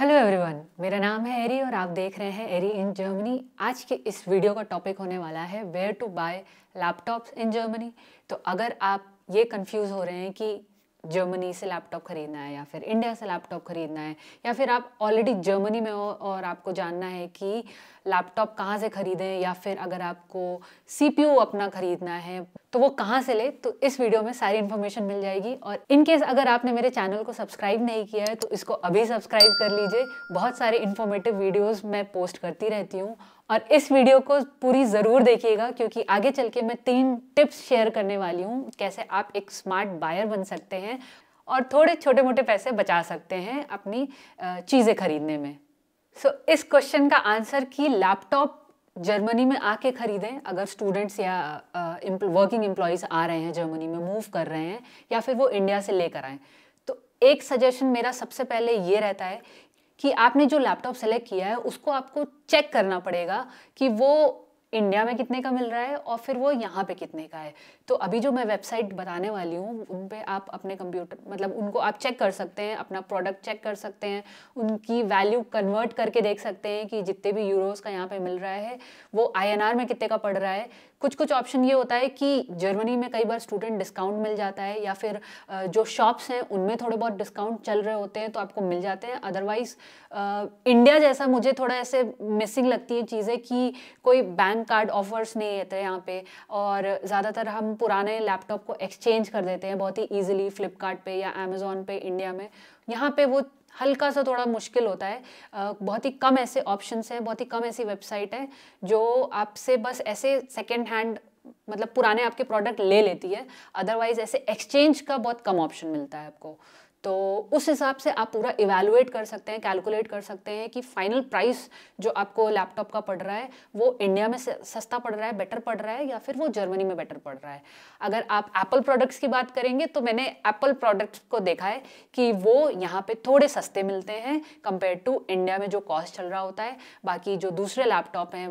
Hello everyone मेरा नाम है एरी और आप देख रहे हैं एरी इन जर्मनी आज के इस वीडियो का टॉपिक होने वाला है where to buy laptops in Germany तो अगर आप ये कंफ्यूज हो रहे हैं कि जर्मनी से लैपटॉप ख़रीदना है या फिर इंडिया से लैपटॉप ख़रीदना है या फिर आप ऑलरेडी जर्मनी में हो और आपको जानना है कि लैपटॉप कहाँ से ख़रीदें या फिर अगर आपको सी अपना ख़रीदना है तो वो कहाँ से ले तो इस वीडियो में सारी इन्फॉर्मेशन मिल जाएगी और इन केस अगर आपने मेरे चैनल को सब्सक्राइब नहीं किया है तो इसको अभी सब्सक्राइब कर लीजिए बहुत सारे इन्फॉर्मेटिव वीडियोज़ मैं पोस्ट करती रहती हूँ और इस वीडियो को पूरी ज़रूर देखिएगा क्योंकि आगे चल के मैं तीन टिप्स शेयर करने वाली हूँ कैसे आप एक स्मार्ट बायर बन सकते हैं और थोड़े छोटे मोटे पैसे बचा सकते हैं अपनी चीज़ें खरीदने में सो so, इस क्वेश्चन का आंसर कि लैपटॉप जर्मनी में आके खरीदें अगर स्टूडेंट्स या वर्किंग एम्प्लॉयज़ आ रहे हैं जर्मनी में मूव कर रहे हैं या फिर वो इंडिया से लेकर आएँ तो एक सजेशन मेरा सबसे पहले ये रहता है कि आपने जो लैपटॉप सेलेक्ट किया है उसको आपको चेक करना पड़ेगा कि वो इंडिया में कितने का मिल रहा है और फिर वो यहाँ पे कितने का है तो अभी जो मैं वेबसाइट बताने वाली हूँ उन पर आप अपने कंप्यूटर मतलब उनको आप चेक कर सकते हैं अपना प्रोडक्ट चेक कर सकते हैं उनकी वैल्यू कन्वर्ट करके देख सकते हैं कि जितने भी यूरोज़ का यहाँ पे मिल रहा है वो आईएनआर में कितने का पड़ रहा है कुछ कुछ ऑप्शन ये होता है कि जर्मनी में कई बार स्टूडेंट डिस्काउंट मिल जाता है या फिर जो शॉप्स हैं उनमें थोड़े बहुत डिस्काउंट चल रहे होते हैं तो आपको मिल जाते हैं अदरवाइज इंडिया जैसा मुझे थोड़ा ऐसे मिसिंग लगती है चीज़ें कि कोई बैंक कार्ड ऑफर्स नहीं रहते यहाँ पे और ज़्यादातर हम पुराने लैपटॉप को एक्सचेंज कर देते हैं बहुत ही ईजिली फ्लिपकार्ट या अमेज़ोन पे इंडिया में यहाँ पे वो हल्का सा थोड़ा मुश्किल होता है बहुत ही कम ऐसे ऑप्शंस हैं बहुत ही कम ऐसी वेबसाइट है जो आपसे बस ऐसे सेकेंड हैंड मतलब पुराने आपके प्रोडक्ट ले लेती है अदरवाइज़ ऐसे एक्सचेंज का बहुत कम ऑप्शन मिलता है आपको तो उस हिसाब से आप पूरा इवेलुएट कर सकते हैं कैलकुलेट कर सकते हैं कि फाइनल प्राइस जो आपको लैपटॉप का पड़ रहा है वो इंडिया में सस्ता पड़ रहा है बेटर पड़ रहा है या फिर वो जर्मनी में बेटर पड़ रहा है अगर आप एप्पल प्रोडक्ट्स की बात करेंगे तो मैंने एप्पल प्रोडक्ट्स को देखा है कि वो यहाँ पर थोड़े सस्ते मिलते हैं कंपेयर टू इंडिया में जो कॉस्ट चल रहा होता है बाकी जो दूसरे लैपटॉप हैं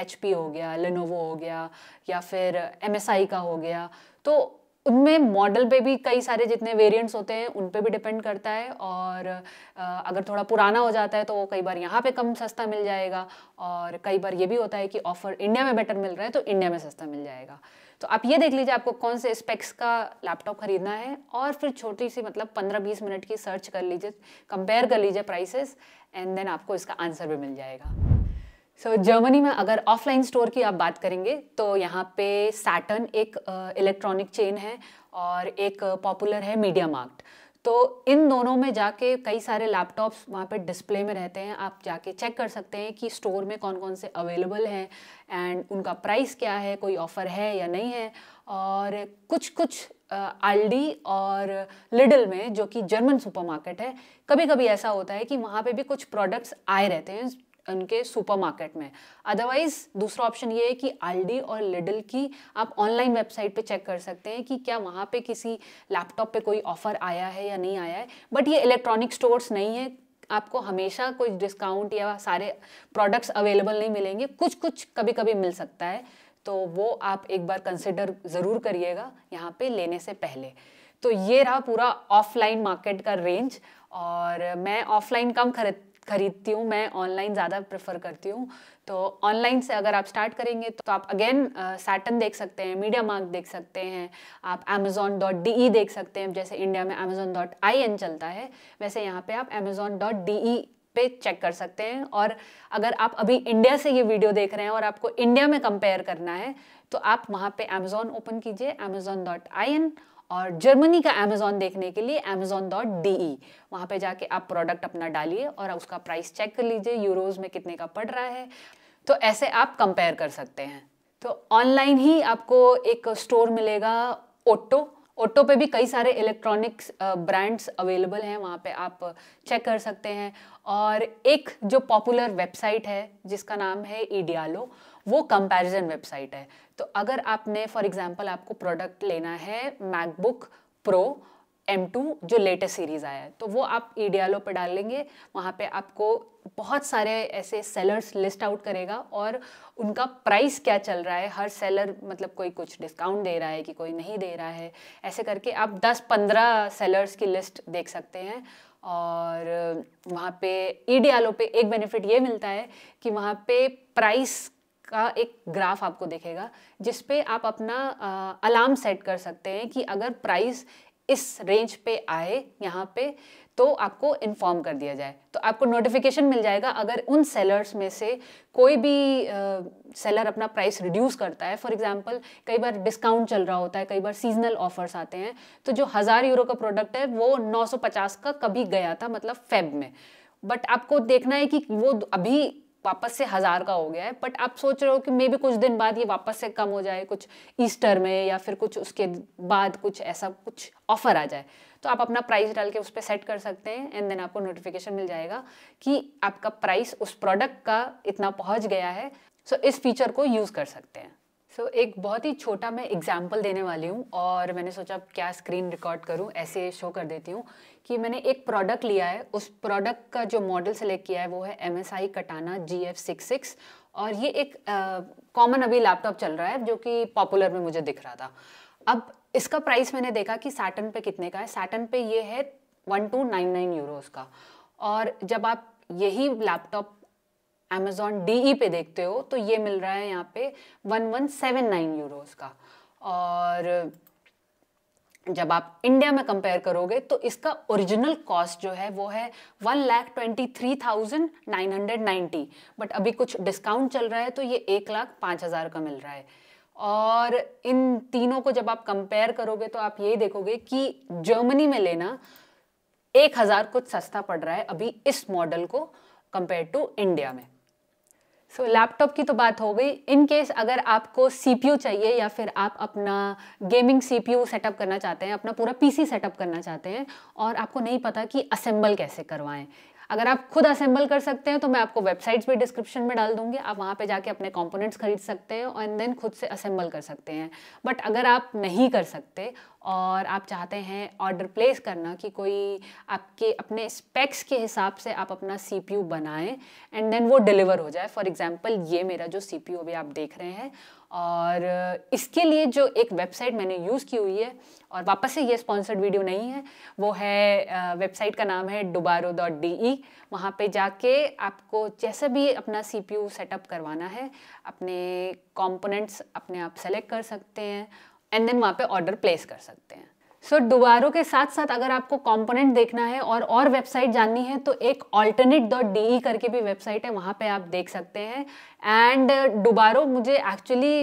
एच हो गया लेनोवो हो गया या फिर एम का हो गया तो उनमें मॉडल पे भी कई सारे जितने वेरिएंट्स होते हैं उन पे भी डिपेंड करता है और अगर थोड़ा पुराना हो जाता है तो कई बार यहाँ पे कम सस्ता मिल जाएगा और कई बार ये भी होता है कि ऑफ़र इंडिया में बेटर मिल रहा है तो इंडिया में सस्ता मिल जाएगा तो आप ये देख लीजिए आपको कौन से स्पेक्स का लैपटॉप खरीदना है और फिर छोटी सी मतलब पंद्रह बीस मिनट की सर्च कर लीजिए कंपेयर कर लीजिए प्राइसेस एंड देन आपको इसका आंसर भी मिल जाएगा सो so, जर्मनी में अगर ऑफलाइन स्टोर की आप बात करेंगे तो यहाँ पे सैटन एक इलेक्ट्रॉनिक चेन है और एक पॉपुलर है मीडिया मार्क्ट तो इन दोनों में जाके कई सारे लैपटॉप्स वहाँ पे डिस्प्ले में रहते हैं आप जाके चेक कर सकते हैं कि स्टोर में कौन कौन से अवेलेबल हैं एंड उनका प्राइस क्या है कोई ऑफ़र है या नहीं है और कुछ कुछ आल्डी और लिडल में जो कि जर्मन सुपरमार्केट है कभी कभी ऐसा होता है कि वहाँ पे भी कुछ प्रोडक्ट्स आए रहते हैं उनके सुपरमार्केट में अदरवाइज दूसरा ऑप्शन ये है कि आल्डी और लिडल की आप ऑनलाइन वेबसाइट पे चेक कर सकते हैं कि क्या वहाँ पे किसी लैपटॉप पे कोई ऑफर आया है या नहीं आया है बट ये इलेक्ट्रॉनिक स्टोर्स नहीं है आपको हमेशा कोई डिस्काउंट या सारे प्रोडक्ट्स अवेलेबल नहीं मिलेंगे कुछ कुछ कभी कभी मिल सकता है तो वो आप एक बार कंसिडर ज़रूर करिएगा यहाँ पे लेने से पहले तो ये रहा पूरा ऑफलाइन मार्केट का रेंज और मैं ऑफलाइन कम खरीद खरीदती हूँ मैं ऑनलाइन ज़्यादा प्रेफर करती हूँ तो ऑनलाइन से अगर आप स्टार्ट करेंगे तो आप अगेन सैटन देख सकते हैं मीडिया मार्क देख सकते हैं आप अमेजोन डॉट डी ई देख सकते हैं जैसे इंडिया में अमेजोन डॉट आई एन चलता है वैसे यहाँ पे आप अमेजोन डॉट डी ई पे चेक कर सकते हैं और अगर आप अभी इंडिया से ये वीडियो देख रहे हैं और आपको इंडिया में कंपेयर करना है तो आप वहाँ पे अमेजोन ओपन कीजिए अमेजोन डॉट आई एन और जर्मनी का अमेजोन देखने के लिए अमेजोन डॉट डी ई वहाँ पर जाके आप प्रोडक्ट अपना डालिए और उसका प्राइस चेक कर लीजिए यूरोज़ में कितने का पड़ रहा है तो ऐसे आप कंपेयर कर सकते हैं तो ऑनलाइन ही आपको एक स्टोर मिलेगा ओटो ओटो पे भी कई सारे इलेक्ट्रॉनिक्स ब्रांड्स अवेलेबल हैं वहाँ पे आप चेक कर सकते हैं और एक जो पॉपुलर वेबसाइट है जिसका नाम है ईडियालो वो कंपैरिजन वेबसाइट है तो अगर आपने फॉर एग्जाम्पल आपको प्रोडक्ट लेना है मैकबुक प्रो एम टू जो लेटेस्ट सीरीज़ आया है तो वो आप ईडियालो पर डाल लेंगे वहाँ पे आपको बहुत सारे ऐसे सेलर्स लिस्ट आउट करेगा और उनका प्राइस क्या चल रहा है हर सेलर मतलब कोई कुछ डिस्काउंट दे रहा है कि कोई नहीं दे रहा है ऐसे करके आप 10-15 सेलर्स की लिस्ट देख सकते हैं और वहाँ पे ईडियालो पे एक बेनिफिट ये मिलता है कि वहाँ पे प्राइस का एक ग्राफ आपको दिखेगा जिस पे आप अपना अलार्म सेट कर सकते हैं कि अगर प्राइस इस रेंज पे आए यहाँ पे तो आपको इन्फॉर्म कर दिया जाए तो आपको नोटिफिकेशन मिल जाएगा अगर उन सेलर्स में से कोई भी सेलर अपना प्राइस रिड्यूस करता है फॉर एग्जांपल कई बार डिस्काउंट चल रहा होता है कई बार सीजनल ऑफर्स आते हैं तो जो हज़ार यूरो का प्रोडक्ट है वो 950 का कभी गया था मतलब फेब में बट आपको देखना है कि वो अभी वापस से हज़ार का हो गया है बट आप सोच रहे हो कि मे भी कुछ दिन बाद ये वापस से कम हो जाए कुछ ईस्टर में या फिर कुछ उसके बाद कुछ ऐसा कुछ ऑफर आ जाए तो आप अपना प्राइस डाल के उस पर सेट कर सकते हैं एंड देन आपको नोटिफिकेशन मिल जाएगा कि आपका प्राइस उस प्रोडक्ट का इतना पहुँच गया है सो so, इस फीचर को यूज़ कर सकते हैं सो so, एक बहुत ही छोटा मैं एग्जाम्पल देने वाली हूँ और मैंने सोचा क्या स्क्रीन रिकॉर्ड करूँ ऐसे शो कर देती हूँ कि मैंने एक प्रोडक्ट लिया है उस प्रोडक्ट का जो मॉडल सेलेक्ट किया है वो है एम एस आई कटाना जी एफ सिक्स सिक्स और ये एक कॉमन अभी लैपटॉप चल रहा है जो कि पॉपुलर में मुझे दिख रहा था अब इसका प्राइस मैंने देखा कि सैटन पे कितने का है सैटन पे ये है one two nine nine euros का और जब आप यही लैपटॉप अमेजोन डी e पे देखते हो तो ये मिल रहा है यहाँ पे one one seven nine euros का और जब आप इंडिया में कंपेयर करोगे तो इसका ओरिजिनल कॉस्ट जो है वो है one lakh twenty three thousand nine hundred ninety but अभी कुछ डिस्काउंट चल रहा है तो ये एक लाख पाँच हज़ार का मिल रहा है और इन तीनों को जब आप कंपेयर करोगे तो आप ये देखोगे कि जर्मनी में लेना एक हज़ार कुछ सस्ता पड़ रहा है अभी इस मॉडल को कंपेयर टू इंडिया में सो so, लैपटॉप की तो बात हो गई इन केस अगर आपको सीपीयू चाहिए या फिर आप अपना गेमिंग सीपीयू सेटअप करना चाहते हैं अपना पूरा पीसी सेटअप करना चाहते हैं और आपको नहीं पता कि असेंबल कैसे करवाएं अगर आप खुद असेंबल कर सकते हैं तो मैं आपको वेबसाइट्स भी डिस्क्रिप्शन में डाल दूंगी आप वहाँ पे जाके अपने कंपोनेंट्स खरीद सकते हैं एंड देन खुद से असेंबल कर सकते हैं बट अगर आप नहीं कर सकते और आप चाहते हैं ऑर्डर प्लेस करना कि कोई आपके अपने स्पेक्स के हिसाब से आप अपना सी पी यू बनाएं एंड देन वो डिलीवर हो जाए फॉर एग्ज़ाम्पल ये मेरा जो सी पी यू अभी आप देख रहे हैं और इसके लिए जो एक वेबसाइट मैंने यूज़ की हुई है और वापस से ये स्पॉन्सर्ड वीडियो नहीं है वो है वेबसाइट का नाम है डुबारो डॉट डी ई e। वहाँ पर जाके आपको जैसा भी अपना सी पी यू सेटअप करवाना है अपने कॉम्पोनेंट्स अपने आप सेलेक्ट कर सकते हैं एंड देन वहाँ पे ऑर्डर प्लेस कर सकते हैं सो so, डुबारो के साथ साथ अगर आपको कंपोनेंट देखना है और और वेबसाइट जाननी है तो एक ऑल्टरनेट डॉट डी करके भी वेबसाइट है वहाँ पे आप देख सकते हैं एंड डुबारो मुझे actually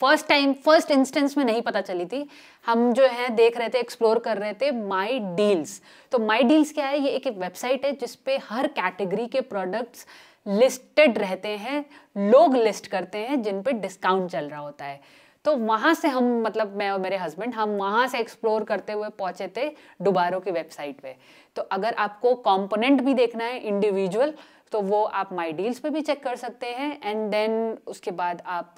first time first instance में नहीं पता चली थी हम जो है देख रहे थे एक्सप्लोर कर रहे थे माई डील्स तो माई डील्स क्या है ये एक वेबसाइट है जिसपे हर कैटेगरी के प्रोडक्ट्स लिस्टेड रहते हैं लोग लिस्ट करते हैं जिन पे डिस्काउंट चल रहा होता है तो वहाँ से हम मतलब मैं और मेरे हस्बैंड हम वहाँ से एक्सप्लोर करते हुए पहुँचे थे डुबारो की वेबसाइट पे तो अगर आपको कॉम्पोनेंट भी देखना है इंडिविजुअल तो वो आप माई डील्स पे भी चेक कर सकते हैं एंड देन उसके बाद आप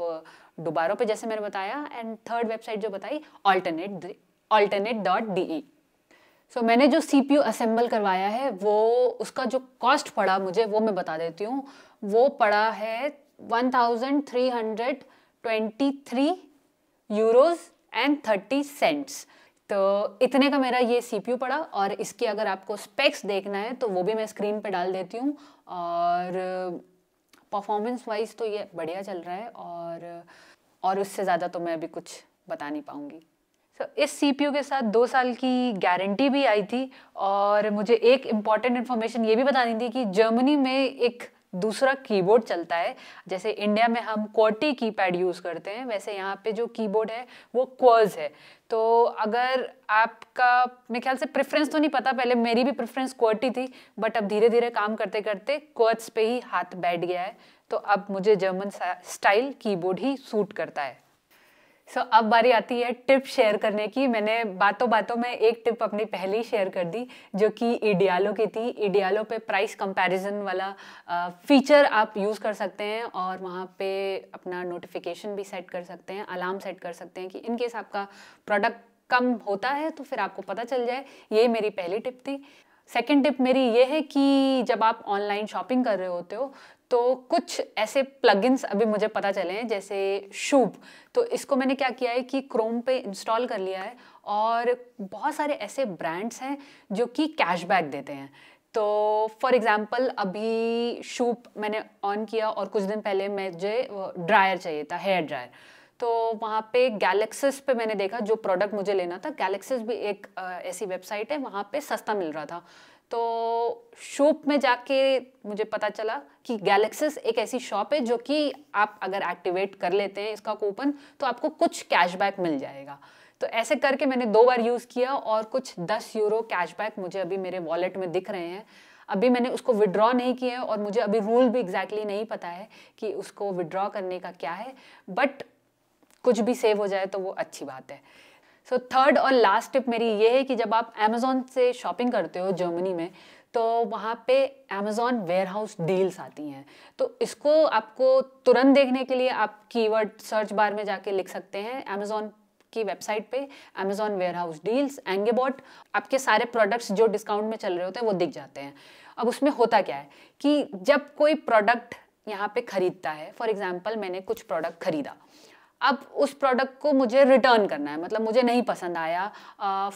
डुबारो uh, पे जैसे मैंने बताया एंड थर्ड वेबसाइट जो बताई alternate alternate dot D so मैंने जो सी पी यू असेंबल करवाया है वो उसका जो कॉस्ट पड़ा मुझे वो मैं बता देती हूँ वो पड़ा है one thousand three hundred twenty three euros and thirty cents तो इतने का मेरा ये सी पड़ा और इसकी अगर आपको स्पेक्स देखना है तो वो भी मैं स्क्रीन पे डाल देती हूँ और परफॉर्मेंस वाइज तो ये बढ़िया चल रहा है और और उससे ज़्यादा तो मैं अभी कुछ बता नहीं पाऊँगी तो इस सी के साथ दो साल की गारंटी भी आई थी और मुझे एक इम्पॉर्टेंट इन्फॉर्मेशन ये भी बतानी थी कि जर्मनी में एक दूसरा कीबोर्ड चलता है जैसे इंडिया में हम क्वर्टी कीपैड यूज़ करते हैं वैसे यहाँ पे जो कीबोर्ड है वो क्वर्ज है तो अगर आपका मेरे ख्याल से प्रेफरेंस तो नहीं पता पहले मेरी भी प्रेफरेंस क्वर्टी थी बट अब धीरे धीरे काम करते करते क्वर्ज पे ही हाथ बैठ गया है तो अब मुझे जर्मन स्टाइल कीबोर्ड ही सूट करता है सो so, अब बारी आती है टिप शेयर करने की मैंने बातों बातों में एक टिप अपनी पहली शेयर कर दी जो कि इडियालो की थी इडियालो पे प्राइस कंपैरिजन वाला फीचर आप यूज़ कर सकते हैं और वहाँ पे अपना नोटिफिकेशन भी सेट कर सकते हैं अलार्म सेट कर सकते हैं कि इनकेस आपका प्रोडक्ट कम होता है तो फिर आपको पता चल जाए ये मेरी पहली टिप थी सेकेंड टिप मेरी ये है कि जब आप ऑनलाइन शॉपिंग कर रहे होते हो तो कुछ ऐसे प्लगइन्स अभी मुझे पता चले हैं जैसे शूप तो इसको मैंने क्या किया है कि क्रोम पे इंस्टॉल कर लिया है और बहुत सारे ऐसे ब्रांड्स हैं जो कि कैशबैक देते हैं तो फॉर एग्ज़ाम्पल अभी शूप मैंने ऑन किया और कुछ दिन पहले मुझे ड्रायर चाहिए था हेयर ड्रायर तो वहाँ पे गैलेक्सिस पे मैंने देखा जो प्रोडक्ट मुझे लेना था गैलेक्सिस भी एक ऐसी वेबसाइट है वहाँ पे सस्ता मिल रहा था तो शॉप में जाके मुझे पता चला कि गैलेक्सिस एक ऐसी शॉप है जो कि आप अगर एक्टिवेट कर लेते हैं इसका कूपन तो आपको कुछ कैशबैक मिल जाएगा तो ऐसे करके मैंने दो बार यूज़ किया और कुछ दस यूरो कैशबैक मुझे अभी मेरे वॉलेट में दिख रहे हैं अभी मैंने उसको विड्रॉ नहीं किया है और मुझे अभी रूल भी एग्जैक्टली exactly नहीं पता है कि उसको विड्रॉ करने का क्या है बट कुछ भी सेव हो जाए तो वो अच्छी बात है सो थर्ड और लास्ट टिप मेरी ये है कि जब आप अमेज़ोन से शॉपिंग करते हो जर्मनी में तो वहाँ पे अमेज़ॉन वेयरहाउस डील्स आती हैं तो इसको आपको तुरंत देखने के लिए आप कीवर्ड सर्च बार में जाके लिख सकते हैं अमेजोन की वेबसाइट पे अमेजोन वेयर हाउस डील्स एंगेबॉट आपके सारे प्रोडक्ट्स जो डिस्काउंट में चल रहे होते हैं वो दिख जाते हैं अब उसमें होता क्या है कि जब कोई प्रोडक्ट यहाँ पे ख़रीदता है फॉर एग्ज़ाम्पल मैंने कुछ प्रोडक्ट ख़रीदा अब उस प्रोडक्ट को मुझे रिटर्न करना है मतलब मुझे नहीं पसंद आया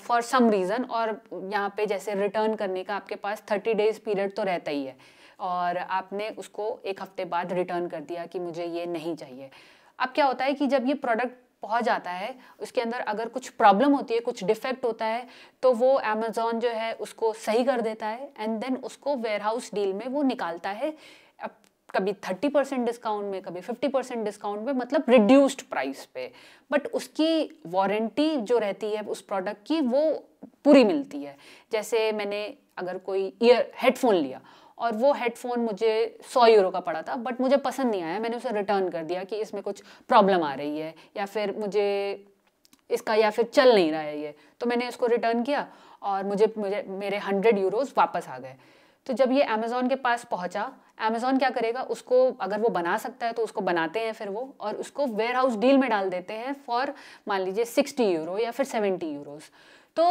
फॉर सम रीज़न और यहाँ पे जैसे रिटर्न करने का आपके पास थर्टी डेज पीरियड तो रहता ही है और आपने उसको एक हफ्ते बाद रिटर्न कर दिया कि मुझे ये नहीं चाहिए अब क्या होता है कि जब ये प्रोडक्ट पहुँच जाता है उसके अंदर अगर कुछ प्रॉब्लम होती है कुछ डिफेक्ट होता है तो वो अमेज़ोन जो है उसको सही कर देता है एंड देन उसको वेयरहाउस डील में वो निकालता है कभी 30 परसेंट डिस्काउंट में कभी 50 परसेंट डिस्काउंट में मतलब रिड्यूस्ड प्राइस पे बट उसकी वारंटी जो रहती है उस प्रोडक्ट की वो पूरी मिलती है जैसे मैंने अगर कोई ईयर हेडफोन लिया और वो हेडफोन मुझे सौ यूरो का पड़ा था बट मुझे पसंद नहीं आया मैंने उसे रिटर्न कर दिया कि इसमें कुछ प्रॉब्लम आ रही है या फिर मुझे इसका या फिर चल नहीं रहा है ये तो मैंने इसको रिटर्न किया और मुझे मुझे मेरे हंड्रेड यूरोज़ वापस आ गए तो जब ये अमेज़ोन के पास पहुंचा अमेज़ोन क्या करेगा उसको अगर वो बना सकता है तो उसको बनाते हैं फिर वो और उसको वेयर हाउस डील में डाल देते हैं फॉर मान लीजिए सिक्सटी यूरो या फिर सेवेंटी यूरोज़ तो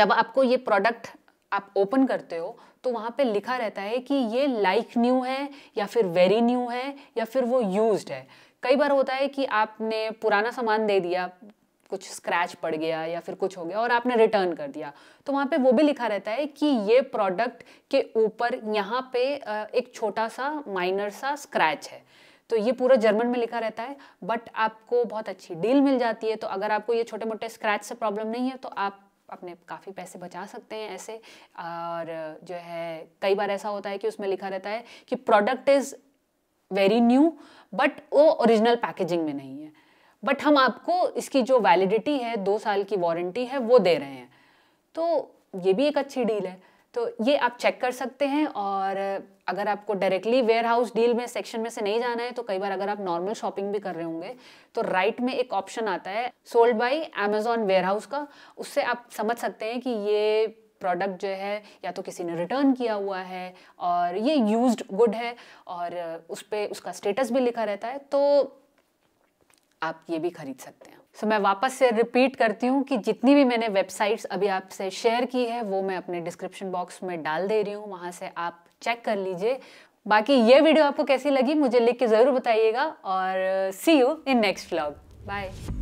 जब आपको ये प्रोडक्ट आप ओपन करते हो तो वहाँ पे लिखा रहता है कि ये लाइक like न्यू है या फिर वेरी न्यू है या फिर वो यूज्ड है कई बार होता है कि आपने पुराना सामान दे दिया कुछ स्क्रैच पड़ गया या फिर कुछ हो गया और आपने रिटर्न कर दिया तो वहाँ पे वो भी लिखा रहता है कि ये प्रोडक्ट के ऊपर यहाँ पे एक छोटा सा माइनर सा स्क्रैच है तो ये पूरा जर्मन में लिखा रहता है बट आपको बहुत अच्छी डील मिल जाती है तो अगर आपको ये छोटे मोटे स्क्रैच से प्रॉब्लम नहीं है तो आप अपने काफ़ी पैसे बचा सकते हैं ऐसे और जो है कई बार ऐसा होता है कि उसमें लिखा रहता है कि product is very new but वो ओरिजिनल पैकेजिंग में नहीं है बट हम आपको इसकी जो वैलिडिटी है दो साल की वारंटी है वो दे रहे हैं तो ये भी एक अच्छी डील है तो ये आप चेक कर सकते हैं और अगर आपको डायरेक्टली वेयर हाउस डील में सेक्शन में से नहीं जाना है तो कई बार अगर आप नॉर्मल शॉपिंग भी कर रहे होंगे तो राइट में एक ऑप्शन आता है sold by Amazon warehouse का उससे आप समझ सकते हैं कि ये प्रोडक्ट जो है या तो किसी ने रिटर्न किया हुआ है और ये यूज्ड गुड है और उस पर उसका स्टेटस भी लिखा रहता है तो आप ये भी खरीद सकते हैं सो so, मैं वापस से रिपीट करती हूँ कि जितनी भी मैंने वेबसाइट्स अभी आपसे शेयर की है वो मैं अपने डिस्क्रिप्शन बॉक्स में डाल दे रही हूँ वहाँ से आप चेक कर लीजिए बाकी ये वीडियो आपको कैसी लगी मुझे लिख के ज़रूर बताइएगा और see you in next vlog bye